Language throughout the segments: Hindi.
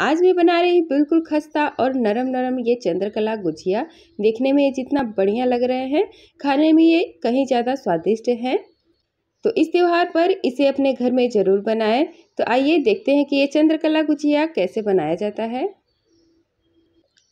आज भी बना रही बिल्कुल खस्ता और नरम नरम ये चंद्रकला गुजिया देखने में ये जितना बढ़िया लग रहे हैं खाने में ये कहीं ज़्यादा स्वादिष्ट हैं तो इस त्यौहार पर इसे अपने घर में ज़रूर बनाएं तो आइए देखते हैं कि ये चंद्रकला गुजिया कैसे बनाया जाता है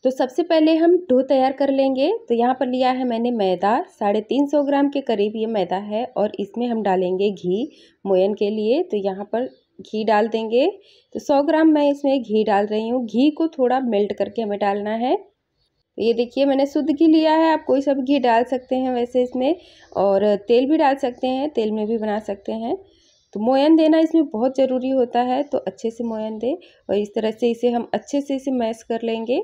तो सबसे पहले हम डो तैयार कर लेंगे तो यहाँ पर लिया है मैंने मैदा साढ़े तीन सौ ग्राम के करीब ये मैदा है और इसमें हम डालेंगे घी मोयन के लिए तो यहाँ पर घी डाल देंगे तो 100 ग्राम मैं इसमें घी डाल रही हूँ घी को थोड़ा मेल्ट करके हमें डालना है तो ये देखिए मैंने शुद्ध घी लिया है आप कोई सा भी घी डाल सकते हैं वैसे इसमें और तेल भी डाल सकते हैं तेल में भी बना सकते हैं तो मोयन देना इसमें बहुत ज़रूरी होता है तो अच्छे से मोयन दे और इस तरह से इसे हम अच्छे से इसे मैश कर लेंगे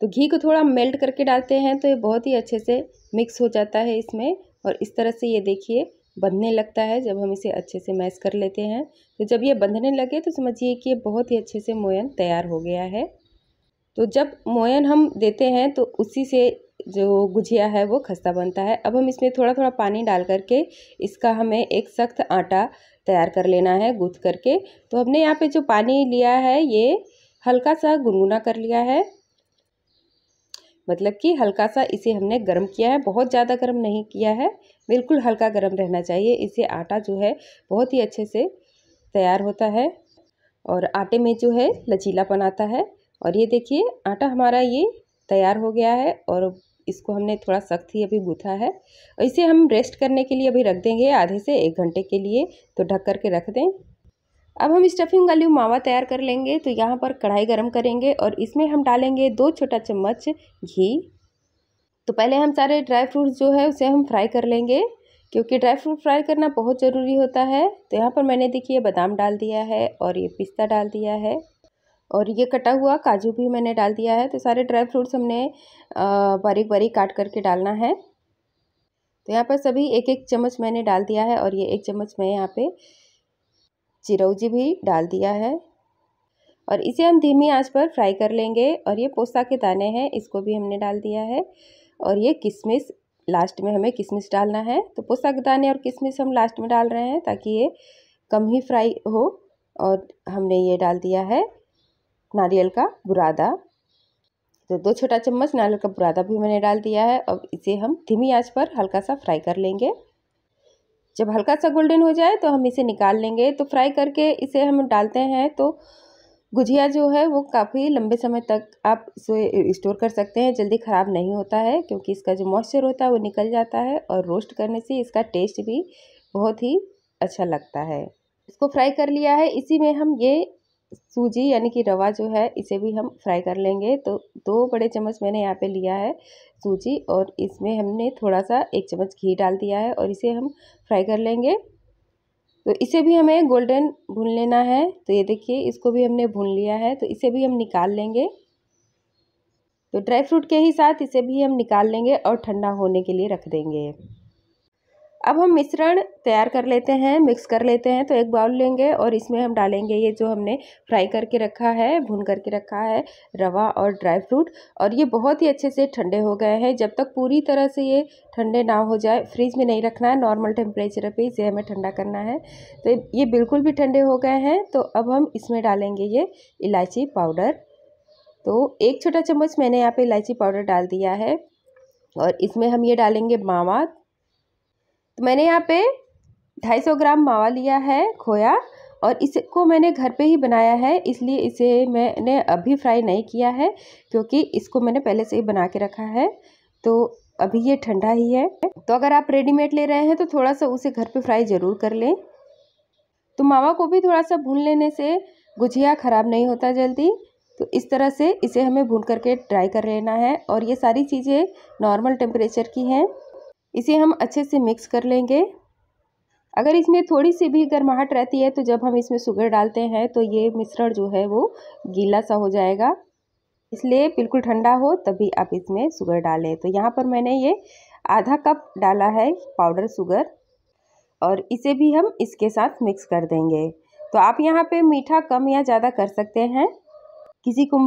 तो घी को थोड़ा मेल्ट करके डालते हैं तो ये बहुत ही अच्छे से मिक्स हो जाता है इसमें और इस तरह से ये देखिए बंधने लगता है जब हम इसे अच्छे से मैश कर लेते हैं तो जब ये बंधने लगे तो समझिए कि ये बहुत ही अच्छे से मोयन तैयार हो गया है तो जब मोयन हम देते हैं तो उसी से जो गुजिया है वो खस्ता बनता है अब हम इसमें थोड़ा थोड़ा पानी डाल करके इसका हमें एक सख्त आटा तैयार कर लेना है गूँथ करके तो हमने यहाँ पे जो पानी लिया है ये हल्का सा गुनगुना कर लिया है मतलब कि हल्का सा इसे हमने गर्म किया है बहुत ज़्यादा गर्म नहीं किया है बिल्कुल हल्का गर्म रहना चाहिए इसे आटा जो है बहुत ही अच्छे से तैयार होता है और आटे में जो है लचीलापन आता है और ये देखिए आटा हमारा ये तैयार हो गया है और इसको हमने थोड़ा सख्त ही अभी गूथा है और इसे हम रेस्ट करने के लिए अभी रख देंगे आधे से एक घंटे के लिए तो ढक कर के रख दें अब हम स्टफिंग वाली मावा तैयार कर लेंगे तो यहाँ पर कढ़ाई गरम करेंगे और इसमें हम डालेंगे दो छोटा चम्मच घी तो पहले हम सारे ड्राई फ्रूट्स जो है उसे हम फ्राई कर लेंगे क्योंकि ड्राई फ्रूट फ्राई करना बहुत ज़रूरी होता है तो यहाँ पर मैंने देखिए बादाम डाल दिया है और ये पिस्ता डाल दिया है और ये कटा हुआ काजू भी मैंने डाल दिया है तो सारे ड्राई फ्रूट्स हमने बारीक बारीक काट करके डालना है तो यहाँ पर सभी एक एक चम्मच मैंने डाल दिया है और ये एक चम्मच मैं यहाँ पर चिरौजी भी डाल दिया है और इसे हम धीमी आंच पर फ्राई कर लेंगे और ये पोस्ता के दाने हैं इसको भी हमने डाल दिया है और ये किशमिश लास्ट में हमें किशमिश डालना है तो पोस्ता के दाने और किशमिश हम लास्ट में डाल रहे हैं ताकि ये कम ही फ्राई हो और हमने ये डाल दिया है नारियल का बुरादा तो दो छोटा चम्मच नारियल का बुरादा भी मैंने डाल दिया है अब इसे हम धीमी आंच पर हल्का सा फ्राई कर लेंगे जब हल्का सा गोल्डन हो जाए तो हम इसे निकाल लेंगे तो फ्राई करके इसे हम डालते हैं तो गुजिया जो है वो काफ़ी लंबे समय तक आप इसे स्टोर कर सकते हैं जल्दी ख़राब नहीं होता है क्योंकि इसका जो मॉइस्चर होता है वो निकल जाता है और रोस्ट करने से इसका टेस्ट भी बहुत ही अच्छा लगता है इसको फ्राई कर लिया है इसी में हम ये सूजी यानी कि रवा जो है इसे भी हम फ्राई कर लेंगे तो दो बड़े चम्मच मैंने यहाँ पे लिया है सूजी और इसमें हमने थोड़ा सा एक चम्मच घी डाल दिया है और इसे हम फ्राई कर लेंगे तो इसे भी हमें गोल्डन भून लेना है तो ये देखिए इसको भी हमने भून लिया है तो इसे भी हम निकाल लेंगे तो ड्राई फ्रूट के ही साथ इसे भी हम निकाल लेंगे और ठंडा होने के लिए रख देंगे अब हम मिश्रण तैयार कर लेते हैं मिक्स कर लेते हैं तो एक बाउल लेंगे और इसमें हम डालेंगे ये जो हमने फ्राई करके रखा है भून करके रखा है रवा और ड्राई फ्रूट और ये बहुत ही अच्छे से ठंडे हो गए हैं जब तक पूरी तरह से ये ठंडे ना हो जाए फ्रिज में नहीं रखना है नॉर्मल टेम्परेचर पर इसे हमें ठंडा करना है तो ये बिल्कुल भी ठंडे हो गए हैं तो अब हम इसमें डालेंगे ये इलायची पाउडर तो एक छोटा चम्मच मैंने यहाँ पर इलायची पाउडर डाल दिया है और इसमें हम ये डालेंगे मावा तो मैंने यहाँ पे 250 ग्राम मावा लिया है खोया और इसको मैंने घर पे ही बनाया है इसलिए इसे मैंने अभी फ्राई नहीं किया है क्योंकि इसको मैंने पहले से ही बना के रखा है तो अभी ये ठंडा ही है तो अगर आप रेडीमेड ले रहे हैं तो थोड़ा सा उसे घर पे फ्राई ज़रूर कर लें तो मावा को भी थोड़ा सा भून लेने से गुजिया ख़राब नहीं होता जल्दी तो इस तरह से इसे हमें भून करके ड्राई कर लेना है और ये सारी चीज़ें नॉर्मल टेम्परेचर की हैं इसे हम अच्छे से मिक्स कर लेंगे अगर इसमें थोड़ी सी भी गर्माहट रहती है तो जब हम इसमें शुगर डालते हैं तो ये मिश्रण जो है वो गीला सा हो जाएगा इसलिए बिल्कुल ठंडा हो तभी आप इसमें शुगर डालें तो यहाँ पर मैंने ये आधा कप डाला है पाउडर शुगर और इसे भी हम इसके साथ मिक्स कर देंगे तो आप यहाँ पे मीठा कम या ज़्यादा कर सकते हैं किसी को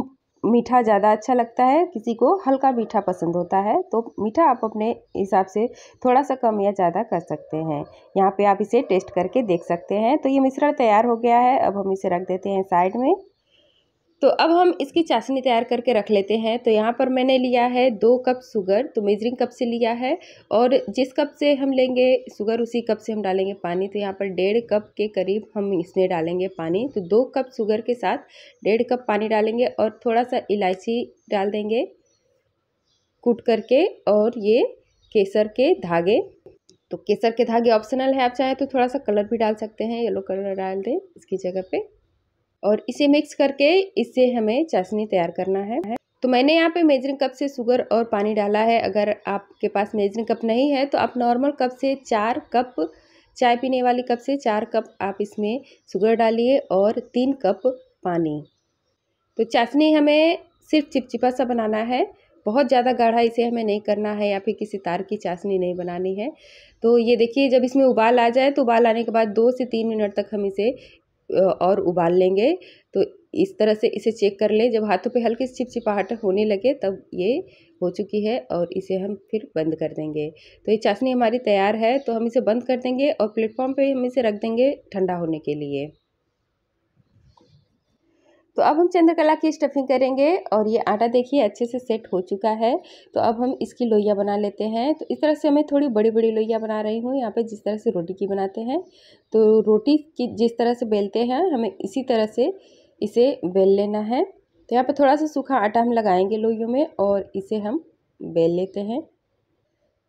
मीठा ज़्यादा अच्छा लगता है किसी को हल्का मीठा पसंद होता है तो मीठा आप अपने हिसाब से थोड़ा सा कम या ज़्यादा कर सकते हैं यहाँ पे आप इसे टेस्ट करके देख सकते हैं तो ये मिश्रण तैयार हो गया है अब हम इसे रख देते हैं साइड में तो अब हम इसकी चाशनी तैयार करके रख लेते हैं तो यहाँ पर मैंने लिया है दो कप शुगर तो मेजरिंग कप से लिया है और जिस कप से हम लेंगे शुगर उसी कप से हम डालेंगे पानी तो यहाँ पर डेढ़ कप के करीब हम इसमें डालेंगे पानी तो दो कप शुगर के साथ डेढ़ कप पानी डालेंगे और थोड़ा सा इलायची डाल देंगे कूट करके और ये केसर के धागे तो केसर के धागे ऑप्शनल है आप चाहें तो थोड़ा सा कलर भी डाल सकते हैं येलो कलर डाल दें इसकी जगह पर और इसे मिक्स करके इससे हमें चाशनी तैयार करना है तो मैंने यहाँ पे मेजरिंग कप से शुगर और पानी डाला है अगर आपके पास मेजरिंग कप नहीं है तो आप नॉर्मल कप से चार कप चाय पीने वाली कप से चार कप आप इसमें शुगर डालिए और तीन कप पानी तो चाशनी हमें सिर्फ चिपचिपा सा बनाना है बहुत ज़्यादा गाढ़ा इसे हमें नहीं करना है या फिर किसी तार की चाशनी नहीं बनानी है तो ये देखिए जब इसमें उबाल आ जाए तो उबाल आने के बाद दो से तीन मिनट तक हम इसे और उबाल लेंगे तो इस तरह से इसे चेक कर लें जब हाथों पे हल्की चिपचिपाहट होने लगे तब ये हो चुकी है और इसे हम फिर बंद कर देंगे तो ये चाशनी हमारी तैयार है तो हम इसे बंद कर देंगे और प्लेटफॉर्म पे हम इसे रख देंगे ठंडा होने के लिए तो अब हम चंद्रकला की स्टफिंग करेंगे और ये आटा देखिए अच्छे से सेट हो चुका है तो अब हम इसकी लोइया बना लेते हैं तो इस तरह से मैं थोड़ी बड़ी बड़ी लोइया बना रही हूँ यहाँ पे जिस तरह से रोटी की बनाते हैं तो रोटी की जिस तरह से बेलते हैं हमें इसी तरह से इसे बेल लेना है तो यहाँ पर थोड़ा सा सूखा आटा हम लगाएँगे लोइयों में और इसे हम बेल लेते हैं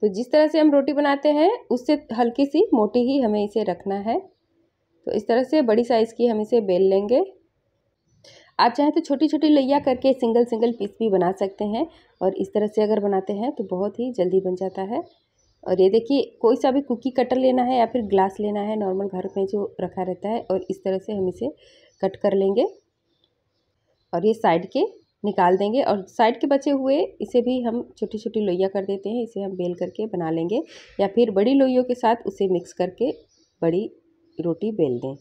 तो जिस तरह से हम रोटी बनाते हैं उससे हल्की सी मोटी ही हमें इसे रखना है तो इस तरह से बड़ी साइज़ की हम इसे बेल लेंगे आप चाहें तो छोटी छोटी लैया करके सिंगल सिंगल पीस भी बना सकते हैं और इस तरह से अगर बनाते हैं तो बहुत ही जल्दी बन जाता है और ये देखिए कोई सा भी कुकी कटर लेना है या फिर ग्लास लेना है नॉर्मल घर में जो रखा रहता है और इस तरह से हम इसे कट कर लेंगे और ये साइड के निकाल देंगे और साइड के बचे हुए इसे भी हम छोटी छोटी लोइया कर देते हैं इसे हम बेल करके बना लेंगे या फिर बड़ी लोइयों के साथ उसे मिक्स करके बड़ी रोटी बेल दें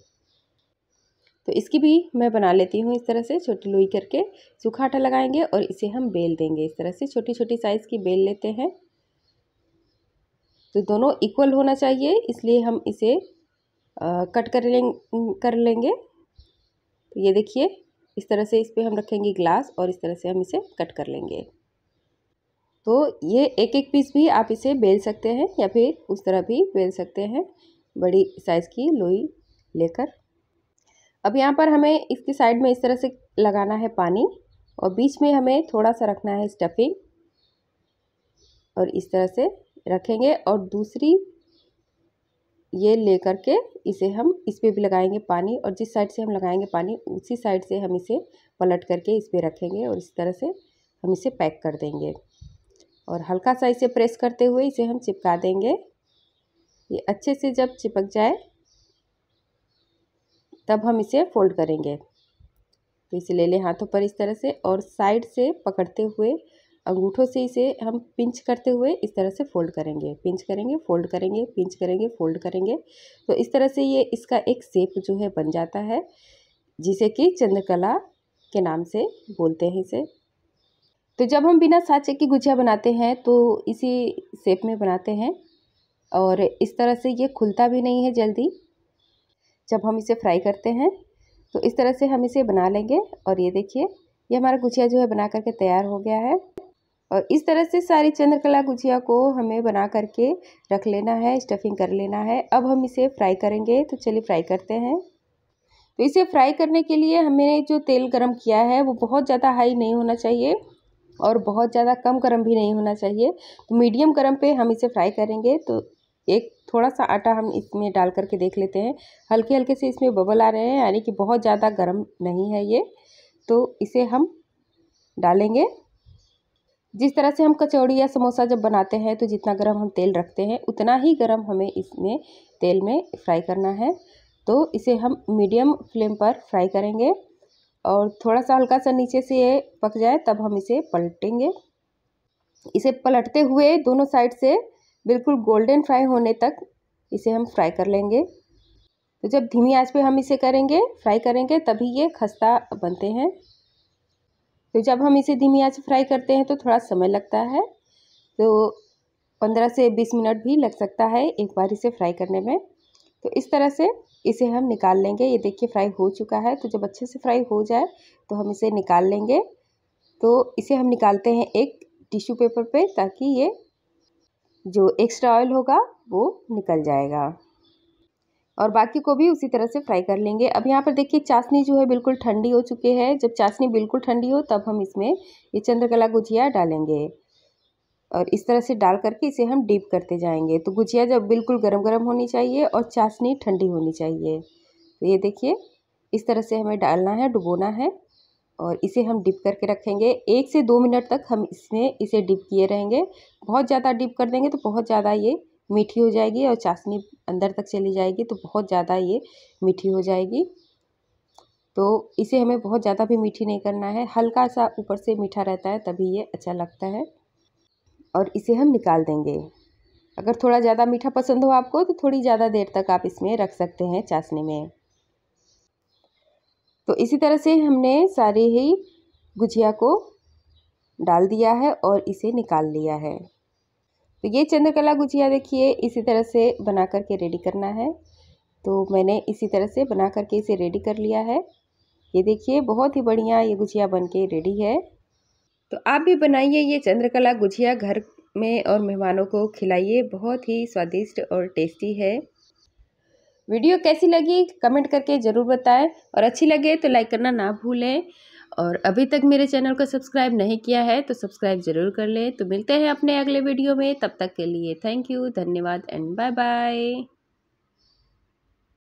तो इसकी भी मैं बना लेती हूँ इस तरह से छोटी लोई करके सूखा आटा लगाएंगे और इसे हम बेल देंगे इस तरह से छोटी छोटी साइज़ की बेल लेते हैं तो दोनों इक्वल होना चाहिए इसलिए हम इसे आ, कट कर लें कर लेंगे तो ये देखिए इस तरह से इस पर हम रखेंगे ग्लास और इस तरह से हम इसे कट कर लेंगे तो ये एक एक पीस भी आप इसे बेल सकते हैं या फिर उस तरह भी बेल सकते हैं बड़ी साइज़ की लोई लेकर अब यहाँ पर हमें इसकी साइड में इस तरह से लगाना है पानी और बीच में हमें थोड़ा सा रखना है स्टफिंग और इस तरह से रखेंगे और दूसरी ये लेकर के इसे हम इस पर भी लगाएंगे पानी और जिस साइड से हम लगाएंगे पानी उसी साइड से हम इसे पलट करके इस पर रखेंगे और इस तरह से हम इसे पैक कर देंगे और हल्का सा इसे प्रेस करते हुए इसे हम चिपका देंगे ये अच्छे से जब चिपक जाए तब हम इसे फोल्ड करेंगे तो इसे ले लें हाथों पर इस तरह से और साइड से पकड़ते हुए अंगूठों से इसे हम पिंच करते हुए इस तरह से फोल्ड करेंगे पिंच करेंगे फोल्ड करेंगे पिंच करेंगे फोल्ड करेंगे तो इस तरह से ये इसका एक सेप जो है बन जाता है जिसे कि चंद्रकला के नाम से बोलते हैं इसे तो जब हम बिना साँचे की गुजिया बनाते हैं तो इसी सेप में बनाते हैं और इस तरह से ये खुलता भी नहीं है जल्दी जब हम इसे फ्राई करते हैं तो इस तरह से हम इसे बना लेंगे और ये देखिए ये हमारा गुजिया जो है बना करके तैयार हो गया है और इस तरह से सारी चंद्रकला गुजिया को हमें बना करके रख लेना है स्टफिंग कर लेना है अब हम इसे फ्राई करेंगे तो चलिए फ्राई करते हैं तो इसे फ्राई करने के लिए हमें जो तेल गरम किया है वो बहुत ज़्यादा हाई नहीं होना चाहिए और बहुत ज़्यादा कम गरम भी नहीं होना चाहिए तो मीडियम गरम पे हम इसे फ्राई करेंगे तो एक थोड़ा सा आटा हम इसमें डाल करके देख लेते हैं हल्के हल्के से इसमें बबल आ रहे हैं यानी कि बहुत ज़्यादा गर्म नहीं है ये तो इसे हम डालेंगे जिस तरह से हम कचौड़ी या समोसा जब बनाते हैं तो जितना गर्म हम तेल रखते हैं उतना ही गर्म हमें इसमें तेल में फ्राई करना है तो इसे हम मीडियम फ्लेम पर फ्राई करेंगे और थोड़ा सा हल्का सा नीचे से ये पक जाए तब हम इसे पलटेंगे इसे पलटते हुए दोनों साइड से बिल्कुल गोल्डन फ्राई होने तक इसे हम फ्राई कर लेंगे तो जब धीमी आंच पे हम इसे करेंगे फ्राई करेंगे तभी ये खस्ता बनते हैं तो जब हम इसे धीमी आंच फ्राई करते हैं तो थोड़ा समय लगता है तो पंद्रह से बीस मिनट भी लग सकता है एक बार इसे फ्राई करने में तो इस तरह से इसे हम निकाल लेंगे ये देखिए फ्राई हो चुका है तो जब अच्छे से फ्राई हो जाए तो हम इसे निकाल लेंगे तो इसे हम निकालते हैं एक टिश्यू पेपर पे ताकि ये जो एक्स्ट्रा ऑयल होगा वो निकल जाएगा और बाकी को भी उसी तरह से फ्राई कर लेंगे अब यहाँ पर देखिए चाशनी जो है बिल्कुल ठंडी हो चुकी है जब चाशनी बिल्कुल ठंडी हो तब हम इसमें ये चंद्रकला गुजिया डालेंगे और इस तरह से डाल करके इसे हम डीप करते जाएंगे तो गुजिया जब बिल्कुल गरम गरम होनी चाहिए और चाशनी ठंडी होनी चाहिए तो ये देखिए इस तरह से हमें डालना है डुबोना है और इसे हम डिप करके रखेंगे एक से दो मिनट तक हम इसमें इसे डिप किए रहेंगे बहुत ज़्यादा डिप कर देंगे तो बहुत ज़्यादा ये मीठी हो जाएगी और चाशनी अंदर तक चली जाएगी तो बहुत ज़्यादा ये मीठी हो जाएगी तो इसे हमें बहुत ज़्यादा भी मीठी नहीं करना है हल्का सा ऊपर से मीठा रहता है तभी ये अच्छा लगता है और इसे हम निकाल देंगे अगर थोड़ा ज़्यादा मीठा पसंद हो आपको तो थोड़ी ज़्यादा देर तक आप इसमें रख सकते हैं चाशनी में तो इसी तरह से हमने सारे ही गुजिया को डाल दिया है और इसे निकाल लिया है तो ये चंद्रकला गुजिया देखिए इसी तरह से बना करके रेडी करना है तो मैंने इसी तरह से बना करके इसे रेडी कर लिया है ये देखिए बहुत ही बढ़िया ये गुजिया बन के रेडी है तो आप भी बनाइए ये चंद्रकला गुजिया घर में और मेहमानों को खिलाइए बहुत ही स्वादिष्ट और टेस्टी है वीडियो कैसी लगी कमेंट करके ज़रूर बताएं और अच्छी लगे तो लाइक करना ना भूलें और अभी तक मेरे चैनल को सब्सक्राइब नहीं किया है तो सब्सक्राइब ज़रूर कर लें तो मिलते हैं अपने अगले वीडियो में तब तक के लिए थैंक यू धन्यवाद एंड बाय बाय